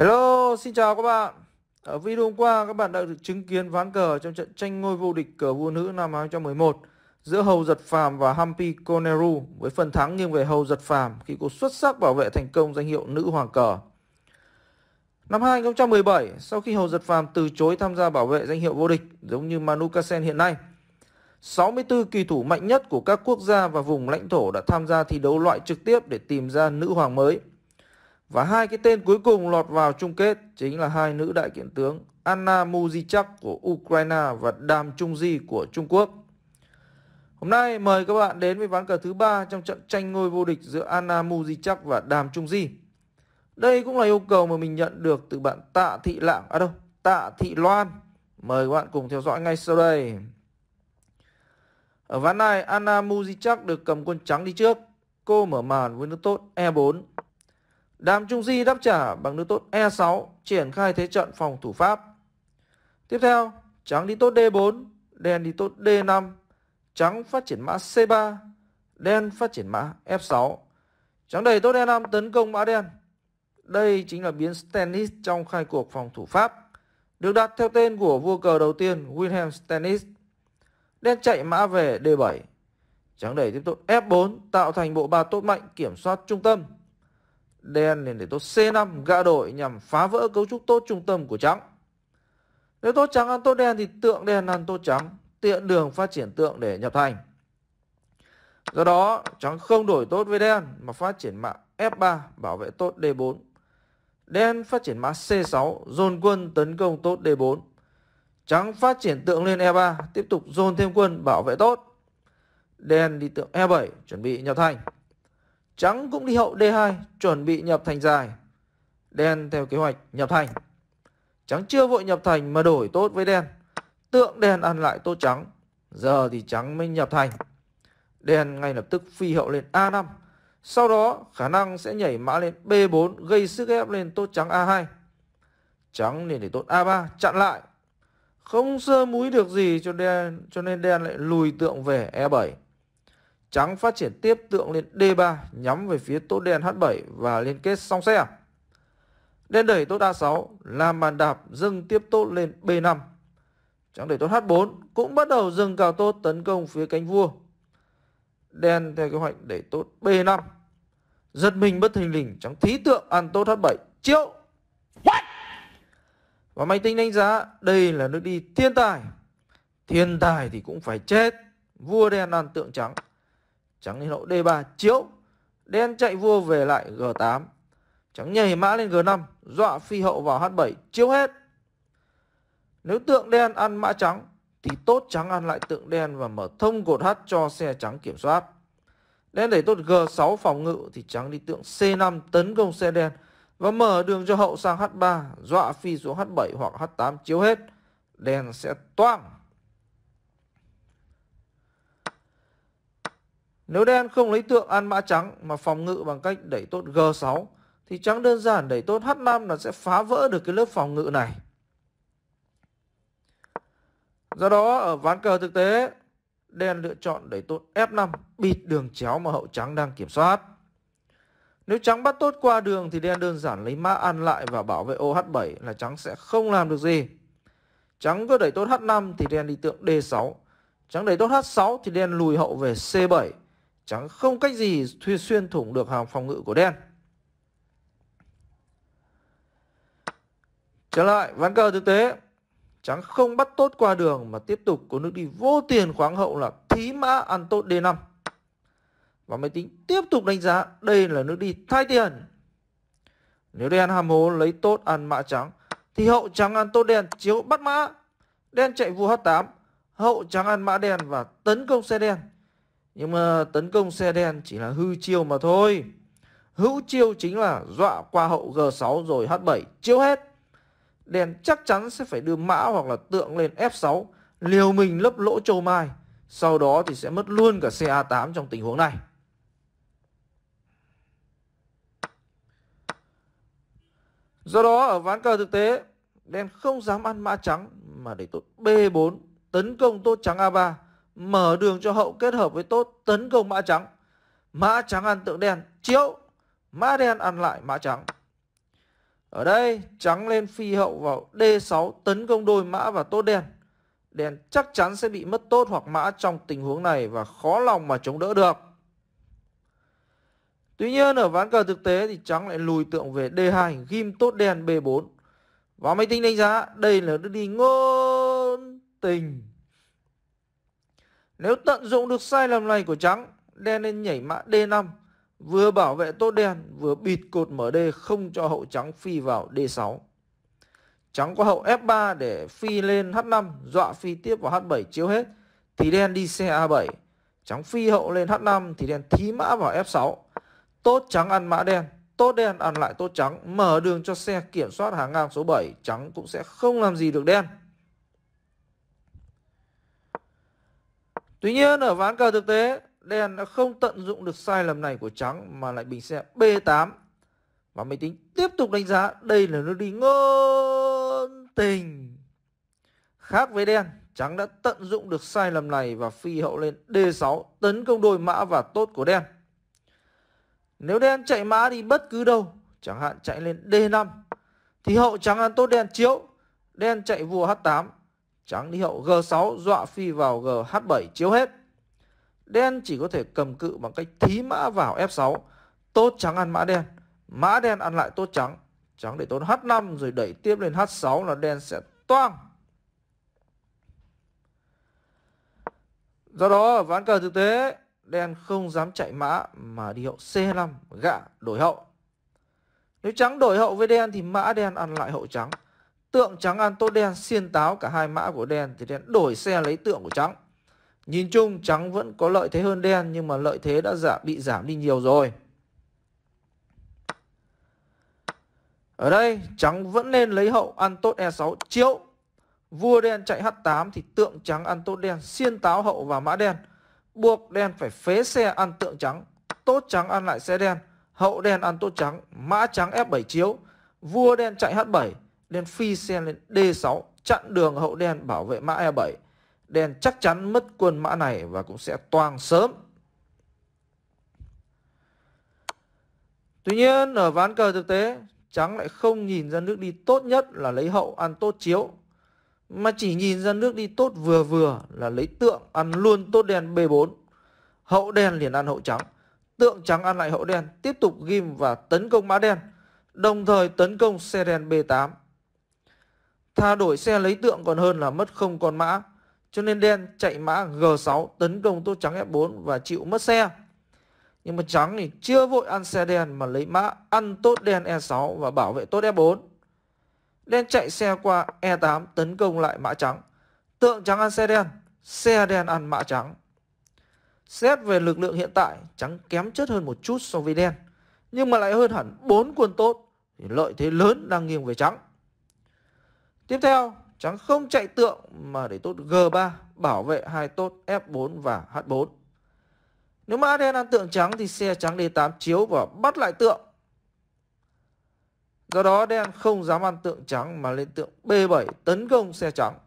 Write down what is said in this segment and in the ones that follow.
Hello, xin chào các bạn. Ở video hôm qua các bạn đã được chứng kiến ván cờ trong trận tranh ngôi vô địch cờ vua nữ năm 2011 giữa Hầu Giật Phàm và Hampi Koneru với phần thắng nghiêng về Hầu Giật Phàm khi cô xuất sắc bảo vệ thành công danh hiệu nữ hoàng cờ. Năm 2017, sau khi Hầu Giật Phàm từ chối tham gia bảo vệ danh hiệu vô địch giống như Manu Kasen hiện nay, 64 kỳ thủ mạnh nhất của các quốc gia và vùng lãnh thổ đã tham gia thi đấu loại trực tiếp để tìm ra nữ hoàng mới và hai cái tên cuối cùng lọt vào chung kết chính là hai nữ đại kiện tướng Anna Muzichak của Ukraine và Đàm Trung Di của Trung Quốc. Hôm nay mời các bạn đến với ván cờ thứ ba trong trận tranh ngôi vô địch giữa Anna Muzichak và Đàm Trung Di. Đây cũng là yêu cầu mà mình nhận được từ bạn Tạ Thị Lạng, à đâu, Tạ Thị Loan. Mời các bạn cùng theo dõi ngay sau đây. Ở ván này, Anna Muzichak được cầm quân trắng đi trước. Cô mở màn với nước tốt E4. Đàm Trung Di đáp trả bằng nước tốt E6 triển khai thế trận phòng thủ Pháp. Tiếp theo, trắng đi tốt D4, đen đi tốt D5, trắng phát triển mã C3, đen phát triển mã F6. Trắng đẩy tốt E5 tấn công mã đen. Đây chính là biến Stennis trong khai cuộc phòng thủ Pháp, được đặt theo tên của vua cờ đầu tiên Wilhelm Stennis. Đen chạy mã về D7. Trắng đẩy tiếp tục F4 tạo thành bộ ba tốt mạnh kiểm soát trung tâm đen liền để tốt C5 gã đội nhằm phá vỡ cấu trúc tốt trung tâm của trắng. Nếu tốt trắng ăn tốt đen thì tượng đen ăn tốt trắng, tiện đường phát triển tượng để nhập thành. Do đó, trắng không đổi tốt với đen mà phát triển mã F3 bảo vệ tốt D4. Đen phát triển mã C6 dồn quân tấn công tốt D4. Trắng phát triển tượng lên E3 tiếp tục dồn thêm quân bảo vệ tốt. Đen đi tượng E7 chuẩn bị nhập thành. Trắng cũng đi hậu D2 chuẩn bị nhập thành dài. Đen theo kế hoạch nhập thành. Trắng chưa vội nhập thành mà đổi tốt với đen. Tượng đen ăn lại tốt trắng. Giờ thì trắng mới nhập thành. Đen ngay lập tức phi hậu lên A5. Sau đó khả năng sẽ nhảy mã lên B4 gây sức ép lên tốt trắng A2. Trắng liền để tốt A3 chặn lại. Không sơ múi được gì cho đen cho nên đen lại lùi tượng về E7. Trắng phát triển tiếp tượng lên D3 nhắm về phía tốt đen H7 và liên kết song xe. Đen đẩy tốt A6, làm bàn đạp dâng tiếp tốt lên B5. Trắng đẩy tốt H4 cũng bắt đầu dừng cao tốt tấn công phía cánh vua. Đen theo kế hoạch đẩy tốt B5. Giật mình bất thình lình trắng thí tượng ăn tốt H7 triệu. What? Và máy tính đánh giá đây là nước đi thiên tài. Thiên tài thì cũng phải chết. Vua đen ăn tượng trắng. Trắng lên hậu D3 chiếu. Đen chạy vua về lại G8. Trắng nhảy mã lên G5, dọa phi hậu vào H7 chiếu hết. Nếu tượng đen ăn mã trắng thì tốt trắng ăn lại tượng đen và mở thông cột H cho xe trắng kiểm soát. Đen đẩy tốt G6 phòng ngự thì trắng đi tượng C5 tấn công xe đen và mở đường cho hậu sang H3, dọa phi xuống H7 hoặc H8 chiếu hết. Đen sẽ toang. Nếu đen không lấy tượng ăn mã trắng mà phòng ngự bằng cách đẩy tốt G6 thì trắng đơn giản đẩy tốt H5 là sẽ phá vỡ được cái lớp phòng ngự này. Do đó ở ván cờ thực tế đen lựa chọn đẩy tốt F5 bịt đường chéo mà hậu trắng đang kiểm soát. Nếu trắng bắt tốt qua đường thì đen đơn giản lấy mã ăn lại và bảo vệ ô H7 là trắng sẽ không làm được gì. Trắng cứ đẩy tốt H5 thì đen đi tượng D6. Trắng đẩy tốt H6 thì đen lùi hậu về C7 chẳng không cách gì xuyên thủng được hàng phòng ngự của đen. Trở lại ván cờ thực tế, trắng không bắt tốt qua đường mà tiếp tục có nước đi vô tiền khoáng hậu là thí mã ăn tốt D5. Và máy tính tiếp tục đánh giá đây là nước đi thay tiền. Nếu đen ham hố lấy tốt ăn mã trắng thì hậu trắng ăn tốt đen chiếu bắt mã. Đen chạy vua H8, hậu trắng ăn mã đen và tấn công xe đen. Nhưng mà tấn công xe đen chỉ là hư chiêu mà thôi Hữu chiêu chính là dọa qua hậu G6 rồi H7 chiêu hết Đen chắc chắn sẽ phải đưa mã hoặc là tượng lên F6 Liều mình lấp lỗ châu mai Sau đó thì sẽ mất luôn cả xe A8 trong tình huống này Do đó ở ván cờ thực tế Đen không dám ăn mã trắng Mà để tốt B4 tấn công tốt trắng A3 mở đường cho hậu kết hợp với tốt tấn công mã trắng. Mã trắng ăn tượng đen, chiếu. Mã đen ăn lại mã trắng. Ở đây trắng lên phi hậu vào D6 tấn công đôi mã và tốt đen. Đen chắc chắn sẽ bị mất tốt hoặc mã trong tình huống này và khó lòng mà chống đỡ được. Tuy nhiên ở ván cờ thực tế thì trắng lại lùi tượng về D2 ghim tốt đen B4. Và máy tính đánh giá đây là bước đi ngôn tình nếu tận dụng được sai lầm này của trắng, đen nên nhảy mã D5, vừa bảo vệ tốt đen, vừa bịt cột mở D không cho hậu trắng phi vào D6. Trắng có hậu F3 để phi lên H5, dọa phi tiếp vào H7 chiếu hết, thì đen đi xe A7. Trắng phi hậu lên H5 thì đen thí mã vào F6. Tốt trắng ăn mã đen, tốt đen ăn lại tốt trắng, mở đường cho xe kiểm soát hàng ngang số 7, trắng cũng sẽ không làm gì được đen. Tuy nhiên ở ván cờ thực tế, đen đã không tận dụng được sai lầm này của trắng mà lại bình xe B8. Và máy tính tiếp tục đánh giá đây là nước đi ngôn tình. Khác với đen, trắng đã tận dụng được sai lầm này và phi hậu lên D6 tấn công đôi mã và tốt của đen. Nếu đen chạy mã đi bất cứ đâu, chẳng hạn chạy lên D5, thì hậu trắng ăn tốt đen chiếu, đen chạy vua H8 Tráng đi Hậu G6 dọa phi vào GH7 chiếu hết. Đen chỉ có thể cầm cự bằng cách thí mã vào F6. Tốt trắng ăn mã đen. Mã đen ăn lại tốt trắng. Trắng để tốn H5 rồi đẩy tiếp lên H6 là đen sẽ toang. Do đó ván cờ thực tế, đen không dám chạy mã mà đi hậu C5 gạ đổi hậu. Nếu trắng đổi hậu với đen thì mã đen ăn lại hậu trắng. Tượng trắng ăn tốt đen xiên táo cả hai mã của đen thì đen đổi xe lấy tượng của trắng. Nhìn chung trắng vẫn có lợi thế hơn đen nhưng mà lợi thế đã giảm bị giảm đi nhiều rồi. Ở đây trắng vẫn nên lấy hậu ăn tốt E6 chiếu. Vua đen chạy H8 thì tượng trắng ăn tốt đen xiên táo hậu và mã đen. Buộc đen phải phế xe ăn tượng trắng. Tốt trắng ăn lại xe đen. Hậu đen ăn tốt trắng. Mã trắng F7 chiếu. Vua đen chạy H7 đen phi xe lên D6 chặn đường hậu đen bảo vệ mã E7. Đen chắc chắn mất quân mã này và cũng sẽ toang sớm. Tuy nhiên ở ván cờ thực tế, trắng lại không nhìn ra nước đi tốt nhất là lấy hậu ăn tốt chiếu. Mà chỉ nhìn ra nước đi tốt vừa vừa là lấy tượng ăn luôn tốt đen B4. Hậu đen liền ăn hậu trắng. Tượng trắng ăn lại hậu đen, tiếp tục ghim và tấn công mã đen. Đồng thời tấn công xe đen B8 Tha đổi xe lấy tượng còn hơn là mất không còn mã. Cho nên đen chạy mã G6 tấn công tốt trắng F4 và chịu mất xe. Nhưng mà trắng thì chưa vội ăn xe đen mà lấy mã ăn tốt đen E6 và bảo vệ tốt F4. Đen chạy xe qua E8 tấn công lại mã trắng. Tượng trắng ăn xe đen, xe đen ăn mã trắng. Xét về lực lượng hiện tại, trắng kém chất hơn một chút so với đen. Nhưng mà lại hơn hẳn 4 quân tốt thì lợi thế lớn đang nghiêng về trắng. Tiếp theo, trắng không chạy tượng mà để tốt G3 bảo vệ hai tốt F4 và H4. Nếu mã đen ăn tượng trắng thì xe trắng D8 chiếu và bắt lại tượng. Do đó đen không dám ăn tượng trắng mà lên tượng B7 tấn công xe trắng.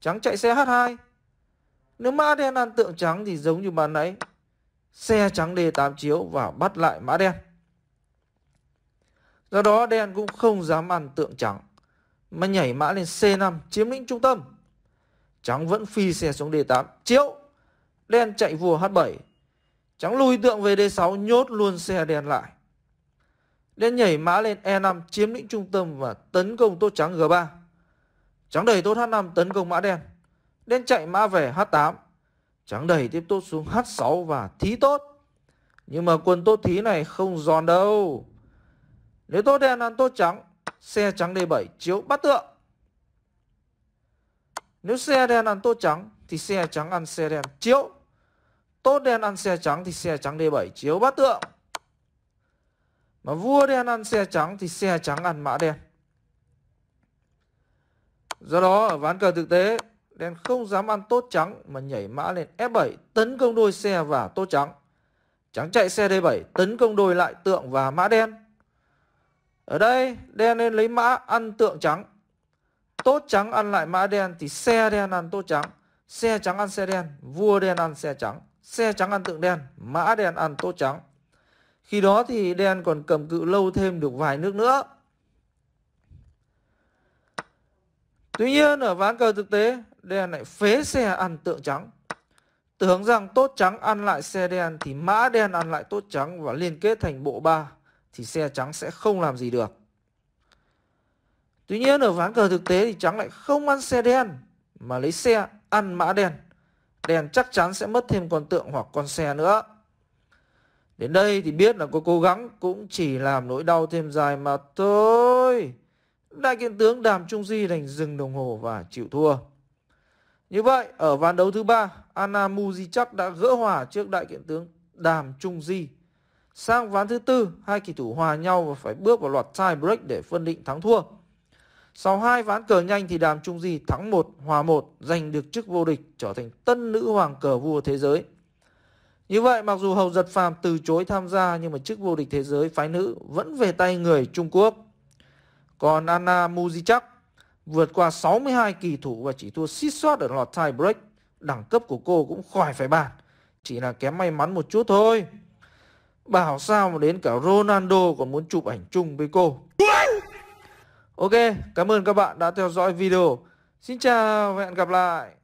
Trắng chạy xe H2. Nếu mã đen ăn tượng trắng thì giống như bàn nãy. Xe trắng D8 chiếu và bắt lại mã đen. Do đó đen cũng không dám ăn tượng trắng mà nhảy mã lên C5 chiếm lĩnh trung tâm. Trắng vẫn phi xe xuống D8, chiếu. Đen chạy vua H7. Trắng lùi tượng về D6 nhốt luôn xe đen lại. Đen nhảy mã lên E5 chiếm lĩnh trung tâm và tấn công tốt trắng G3. Trắng đẩy tốt H5 tấn công mã đen. Đen chạy mã về H8. Trắng đẩy tiếp tốt xuống H6 và thí tốt. Nhưng mà quân tốt thí này không giòn đâu. Nếu tốt đen ăn tốt trắng xe trắng D7 chiếu bắt tượng. Nếu xe đen ăn tốt trắng thì xe trắng ăn xe đen chiếu. Tốt đen ăn xe trắng thì xe trắng D7 chiếu bắt tượng. Mà vua đen ăn xe trắng thì xe trắng ăn mã đen. Do đó ở ván cờ thực tế đen không dám ăn tốt trắng mà nhảy mã lên F7 tấn công đôi xe và tốt trắng. Trắng chạy xe D7 tấn công đôi lại tượng và mã đen. Ở đây đen nên lấy mã ăn tượng trắng Tốt trắng ăn lại mã đen Thì xe đen ăn tốt trắng Xe trắng ăn xe đen Vua đen ăn xe trắng Xe trắng ăn tượng đen Mã đen ăn tốt trắng Khi đó thì đen còn cầm cự lâu thêm được vài nước nữa Tuy nhiên ở ván cờ thực tế Đen lại phế xe ăn tượng trắng Tưởng rằng tốt trắng ăn lại xe đen Thì mã đen ăn lại tốt trắng Và liên kết thành bộ ba thì xe trắng sẽ không làm gì được. Tuy nhiên ở ván cờ thực tế thì trắng lại không ăn xe đen mà lấy xe ăn mã đen. Đen chắc chắn sẽ mất thêm con tượng hoặc con xe nữa. Đến đây thì biết là có cố gắng cũng chỉ làm nỗi đau thêm dài mà thôi. Đại kiện tướng Đàm Trung Di đành dừng đồng hồ và chịu thua. Như vậy, ở ván đấu thứ ba, Anna Mujichak đã gỡ hòa trước đại kiện tướng Đàm Trung Di Sang ván thứ tư, hai kỳ thủ hòa nhau và phải bước vào loạt tie break để phân định thắng thua. Sau hai ván cờ nhanh thì Đàm Trung Di thắng 1, hòa 1, giành được chức vô địch, trở thành tân nữ hoàng cờ vua thế giới. Như vậy, mặc dù Hầu Giật Phàm từ chối tham gia nhưng mà chức vô địch thế giới phái nữ vẫn về tay người Trung Quốc. Còn Anna Mujichak vượt qua 62 kỳ thủ và chỉ thua xít soát ở loạt tie break. Đẳng cấp của cô cũng khỏi phải bàn, chỉ là kém may mắn một chút thôi. Bảo sao mà đến cả Ronaldo còn muốn chụp ảnh chung với cô Ok, cảm ơn các bạn đã theo dõi video Xin chào và hẹn gặp lại